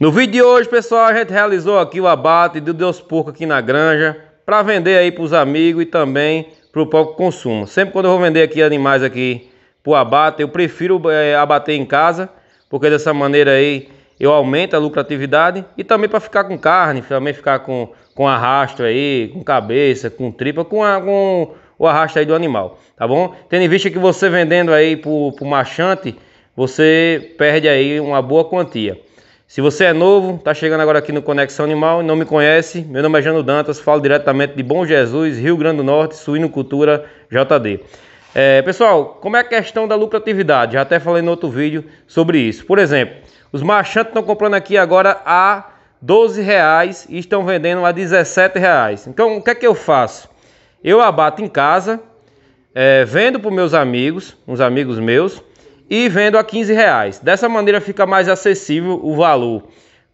No vídeo de hoje, pessoal, a gente realizou aqui o abate do Deus Porco aqui na granja para vender aí para os amigos e também para o pouco consumo. Sempre quando eu vou vender aqui animais aqui para o abate, eu prefiro é, abater em casa, porque dessa maneira aí eu aumento a lucratividade e também para ficar com carne, também ficar com, com arrasto aí, com cabeça, com tripa, com, a, com o arrasto aí do animal, tá bom? Tendo em vista que você vendendo aí para o machante, você perde aí uma boa quantia. Se você é novo, está chegando agora aqui no Conexão Animal e não me conhece, meu nome é Jano Dantas, falo diretamente de Bom Jesus, Rio Grande do Norte, Suinocultura JD. É, pessoal, como é a questão da lucratividade? Já até falei no outro vídeo sobre isso. Por exemplo, os marchantes estão comprando aqui agora a 12 reais e estão vendendo a 17 reais. Então, o que é que eu faço? Eu abato em casa, é, vendo para meus amigos, uns amigos meus, e vendo a 15 reais. Dessa maneira fica mais acessível o valor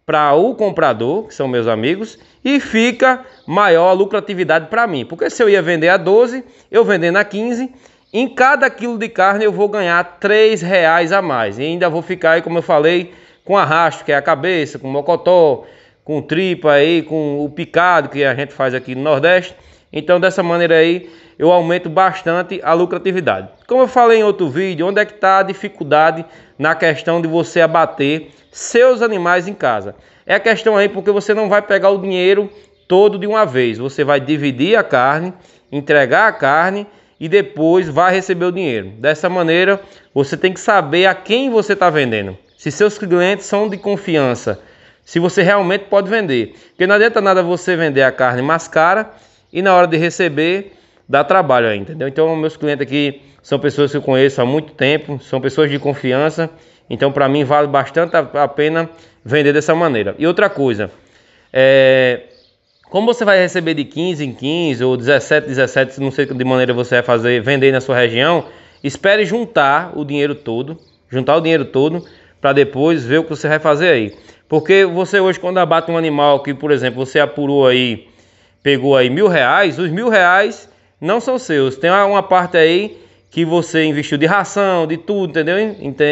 para o comprador, que são meus amigos, e fica maior a lucratividade para mim. Porque se eu ia vender a 12, eu vendendo a 15, em cada quilo de carne eu vou ganhar 3 reais a mais. E ainda vou ficar aí, como eu falei, com arrasto, que é a cabeça, com mocotó, com tripa aí, com o picado que a gente faz aqui no Nordeste. Então, dessa maneira aí, eu aumento bastante a lucratividade. Como eu falei em outro vídeo, onde é que está a dificuldade na questão de você abater seus animais em casa? É a questão aí porque você não vai pegar o dinheiro todo de uma vez. Você vai dividir a carne, entregar a carne e depois vai receber o dinheiro. Dessa maneira, você tem que saber a quem você está vendendo. Se seus clientes são de confiança, se você realmente pode vender. Porque não adianta nada você vender a carne mais cara e na hora de receber dá trabalho aí, entendeu? Então, meus clientes aqui são pessoas que eu conheço há muito tempo, são pessoas de confiança, então para mim vale bastante a pena vender dessa maneira. E outra coisa, é, como você vai receber de 15 em 15 ou 17 17, não sei de maneira você vai fazer vender na sua região, espere juntar o dinheiro todo, juntar o dinheiro todo para depois ver o que você vai fazer aí. Porque você hoje quando abate um animal que, por exemplo, você apurou aí pegou aí mil reais, os mil reais não são seus. Tem uma parte aí que você investiu de ração, de tudo, entendeu?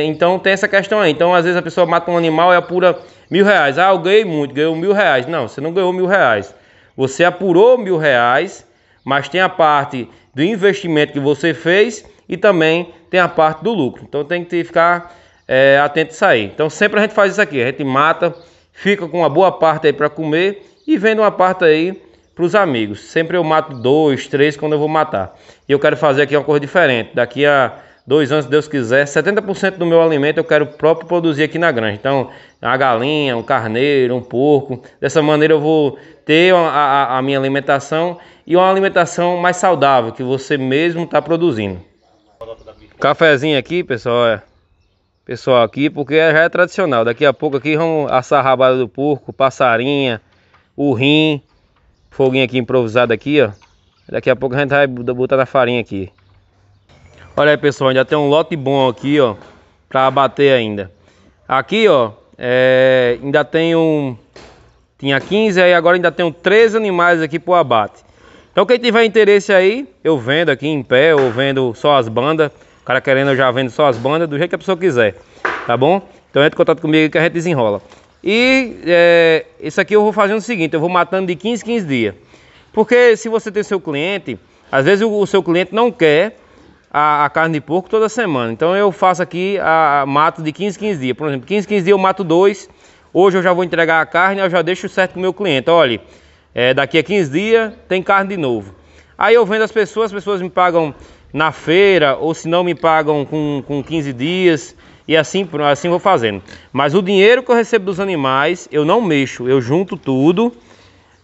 Então tem essa questão aí. Então às vezes a pessoa mata um animal e apura mil reais. Ah, eu ganhei muito, ganhou mil reais. Não, você não ganhou mil reais. Você apurou mil reais, mas tem a parte do investimento que você fez e também tem a parte do lucro. Então tem que ficar é, atento a isso aí. Então sempre a gente faz isso aqui. A gente mata, fica com uma boa parte aí para comer e vende uma parte aí para os amigos. Sempre eu mato dois, três quando eu vou matar. E eu quero fazer aqui uma coisa diferente. Daqui a dois anos, se Deus quiser, 70% do meu alimento eu quero próprio produzir aqui na granja. Então, a galinha, um carneiro, um porco. Dessa maneira eu vou ter a, a, a minha alimentação e uma alimentação mais saudável que você mesmo está produzindo. Cafezinho aqui, pessoal, é, Pessoal aqui, porque já é tradicional. Daqui a pouco aqui vamos assar a rabada do porco, passarinha, o rim foguinho aqui improvisado aqui, ó. Daqui a pouco a gente vai botar na farinha aqui. Olha aí, pessoal, ainda tem um lote bom aqui, ó, pra abater ainda. Aqui, ó, é, ainda tem um... Tinha 15, aí agora ainda tenho 13 animais aqui pro abate. Então quem tiver interesse aí, eu vendo aqui em pé, ou vendo só as bandas. O cara querendo, eu já vendo só as bandas, do jeito que a pessoa quiser, tá bom? Então entra em contato comigo que a gente desenrola. E é, isso aqui eu vou fazendo o seguinte, eu vou matando de 15 15 dias. Porque se você tem seu cliente, às vezes o, o seu cliente não quer a, a, carne de porco toda semana. Então eu faço aqui a, a mato de 15 15 dias. Por exemplo, 15 15 dias eu mato dois. Hoje eu já vou entregar a carne, eu já deixo certo com o meu cliente. Olha, é, daqui a 15 dias tem carne de novo. Aí eu vendo as pessoas, as pessoas me pagam na feira, ou se não me pagam com, com 15 dias, e assim, assim vou fazendo. Mas o dinheiro que eu recebo dos animais, eu não mexo, eu junto tudo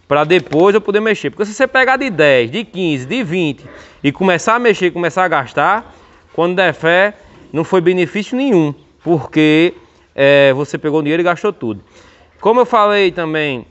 para depois eu poder mexer. Porque se você pegar de 10, de 15, de 20 e começar a mexer, começar a gastar, quando der fé, não foi benefício nenhum, porque é, você pegou o dinheiro e gastou tudo. Como eu falei também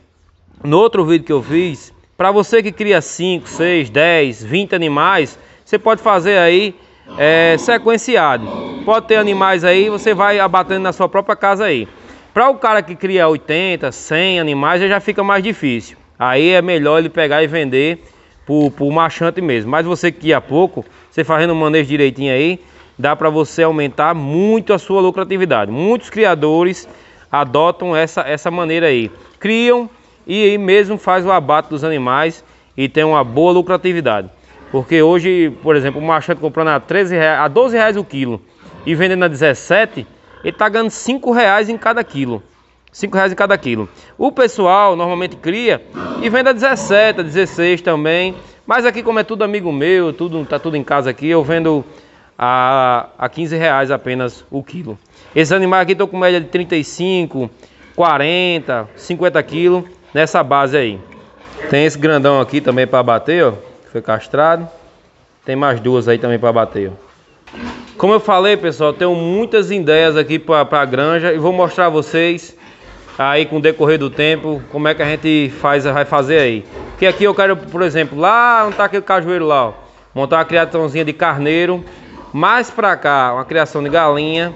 no outro vídeo que eu fiz, para você que cria 5, 6, 10, 20 animais, você pode fazer aí é, sequenciado. Pode ter animais aí, você vai abatendo na sua própria casa aí. Para o cara que cria 80, 100 animais, já fica mais difícil. Aí é melhor ele pegar e vender por, por machante mesmo. Mas você que a pouco, você fazendo o manejo direitinho aí, dá para você aumentar muito a sua lucratividade. Muitos criadores adotam essa, essa maneira aí. Criam e aí mesmo faz o abate dos animais e tem uma boa lucratividade. Porque hoje, por exemplo, o machado comprando a 13 reais, a 12 reais o quilo e vendendo a 17, ele está ganhando 5 reais em cada quilo. 5 reais em cada quilo. O pessoal normalmente cria e vende a 17, a 16 também. Mas aqui como é tudo amigo meu, tudo está tudo em casa aqui, eu vendo a, a 15 reais apenas o quilo. Esses animais aqui estão com média de 35, 40, 50 quilos nessa base aí. Tem esse grandão aqui também para bater, ó foi castrado. Tem mais duas aí também para bater. Como eu falei, pessoal, tenho muitas ideias aqui para a granja e vou mostrar a vocês aí com o decorrer do tempo como é que a gente faz, vai fazer aí. Porque aqui eu quero, por exemplo, lá não tá aquele cajueiro lá, ó, montar uma criaçãozinha de carneiro, mais para cá uma criação de galinha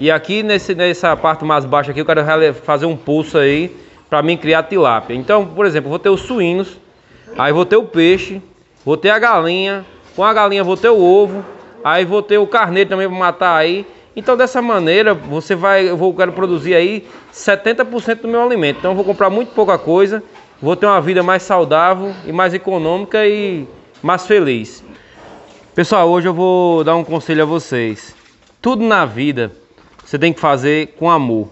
e aqui nesse, nessa parte mais baixa aqui eu quero fazer um pulso aí para mim criar tilápia. Então, por exemplo, vou ter os suínos, aí vou ter o peixe Vou ter a galinha, com a galinha vou ter o ovo, aí vou ter o carneiro também para matar aí. Então dessa maneira você vai, eu vou quero produzir aí 70% do meu alimento. Então eu vou comprar muito pouca coisa, vou ter uma vida mais saudável e mais econômica e mais feliz. Pessoal, hoje eu vou dar um conselho a vocês. Tudo na vida você tem que fazer com amor.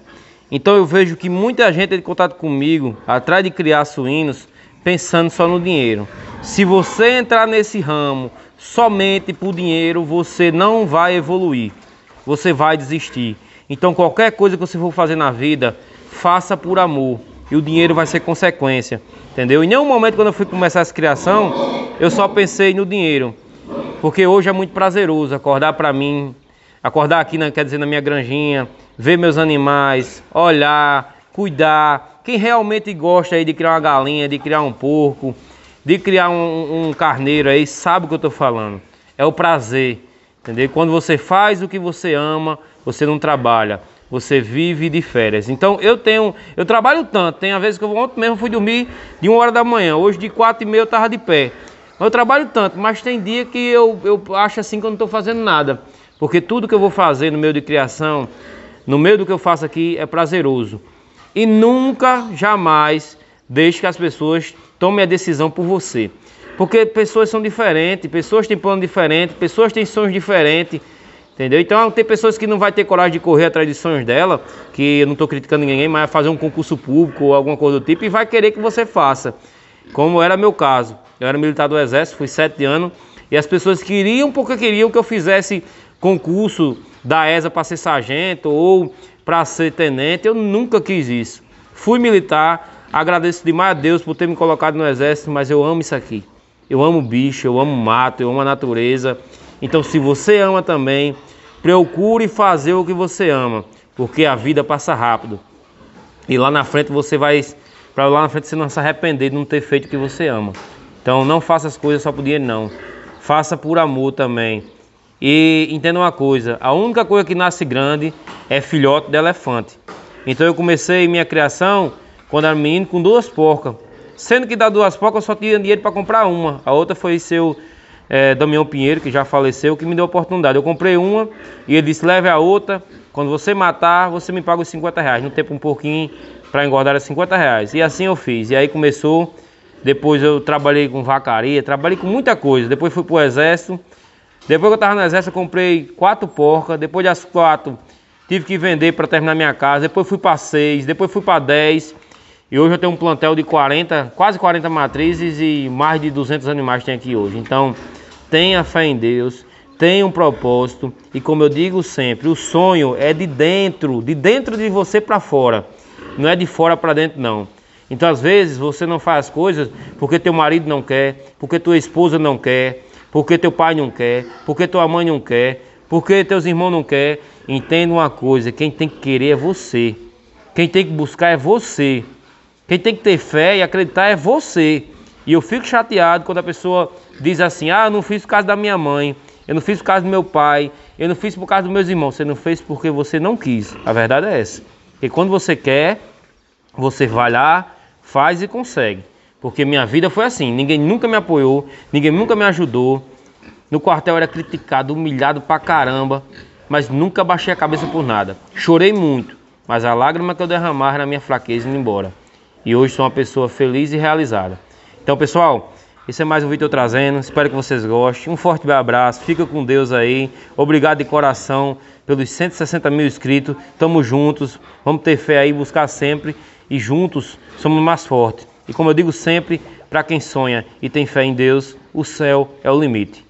Então eu vejo que muita gente tem contato comigo, atrás de criar suínos, pensando só no dinheiro. Se você entrar nesse ramo somente por dinheiro, você não vai evoluir. Você vai desistir. Então, qualquer coisa que você for fazer na vida, faça por amor. E o dinheiro vai ser consequência. Entendeu? Em nenhum momento, quando eu fui começar essa criação, eu só pensei no dinheiro. Porque hoje é muito prazeroso acordar para mim, acordar aqui, quer dizer, na minha granjinha, ver meus animais, olhar, cuidar, quem realmente gosta aí de criar uma galinha, de criar um porco, de criar um, um carneiro aí, sabe o que eu estou falando. É o prazer, entendeu? Quando você faz o que você ama, você não trabalha, você vive de férias. Então eu tenho, eu trabalho tanto, tem a vez que eu ontem mesmo fui dormir de uma hora da manhã, hoje de quatro e meia eu estava de pé. Eu trabalho tanto, mas tem dia que eu, eu acho assim que eu não estou fazendo nada. Porque tudo que eu vou fazer no meio de criação, no meio do que eu faço aqui, é prazeroso e nunca, jamais deixe que as pessoas tomem a decisão por você. Porque pessoas são diferentes, pessoas têm plano diferente, pessoas têm sonhos diferentes, entendeu? Então tem pessoas que não vai ter coragem de correr atrás dos sonhos dela, que eu não estou criticando ninguém, mas fazer um concurso público ou alguma coisa do tipo e vai querer que você faça. Como era meu caso. Eu era militar do Exército, fui sete anos, e as pessoas queriam porque queriam que eu fizesse concurso da ESA para ser sargento ou para ser tenente, eu nunca quis isso. Fui militar, agradeço demais a Deus por ter me colocado no exército, mas eu amo isso aqui. Eu amo bicho, eu amo mato, eu amo a natureza. Então, se você ama também, procure fazer o que você ama, porque a vida passa rápido. E lá na frente você vai, para lá na frente você não se arrepender de não ter feito o que você ama. Então, não faça as coisas só por dinheiro, não. Faça por amor também. E entenda uma coisa: a única coisa que nasce grande é filhote de elefante. Então eu comecei minha criação quando era menino com duas porcas. Sendo que da duas porcas eu só tinha dinheiro para comprar uma. A outra foi seu é, Damião Pinheiro, que já faleceu, que me deu a oportunidade. Eu comprei uma e ele disse: leve a outra. Quando você matar, você me paga os 50 reais. No tempo um pouquinho para engordar os 50 reais. E assim eu fiz. E aí começou. Depois eu trabalhei com vacaria, trabalhei com muita coisa. Depois fui para o exército. Depois que eu estava no exército, eu comprei quatro porcas. Depois das quatro, tive que vender para terminar minha casa. Depois fui para seis, depois fui para dez. E hoje eu tenho um plantel de 40, quase 40 matrizes e mais de 200 animais tem aqui hoje. Então, tenha fé em Deus, tenha um propósito e como eu digo sempre, o sonho é de dentro, de dentro de você para fora. Não é de fora para dentro não. Então, às vezes, você não faz coisas porque teu marido não quer, porque tua esposa não quer, porque teu pai não quer, porque tua mãe não quer, porque teus irmãos não quer. Entenda uma coisa, quem tem que querer é você. Quem tem que buscar é você. Quem tem que ter fé e acreditar é você. E eu fico chateado quando a pessoa diz assim: "Ah, eu não fiz por causa da minha mãe, eu não fiz por causa do meu pai, eu não fiz por causa dos meus irmãos". Você não fez porque você não quis. A verdade é essa. E quando você quer, você vai lá, faz e consegue. Porque minha vida foi assim, ninguém nunca me apoiou, ninguém nunca me ajudou. No quartel era criticado, humilhado pra caramba, mas nunca baixei a cabeça por nada. Chorei muito, mas a lágrima que eu derramava era minha fraqueza indo embora. E hoje sou uma pessoa feliz e realizada. Então, pessoal, esse é mais um vídeo trazendo. Espero que vocês gostem. Um forte abraço. Fica com Deus aí. Obrigado de coração pelos 160 mil inscritos. Tamo juntos. Vamos ter fé aí, buscar sempre. E juntos somos mais fortes. E como eu digo sempre, para quem sonha e tem fé em Deus, o céu é o limite.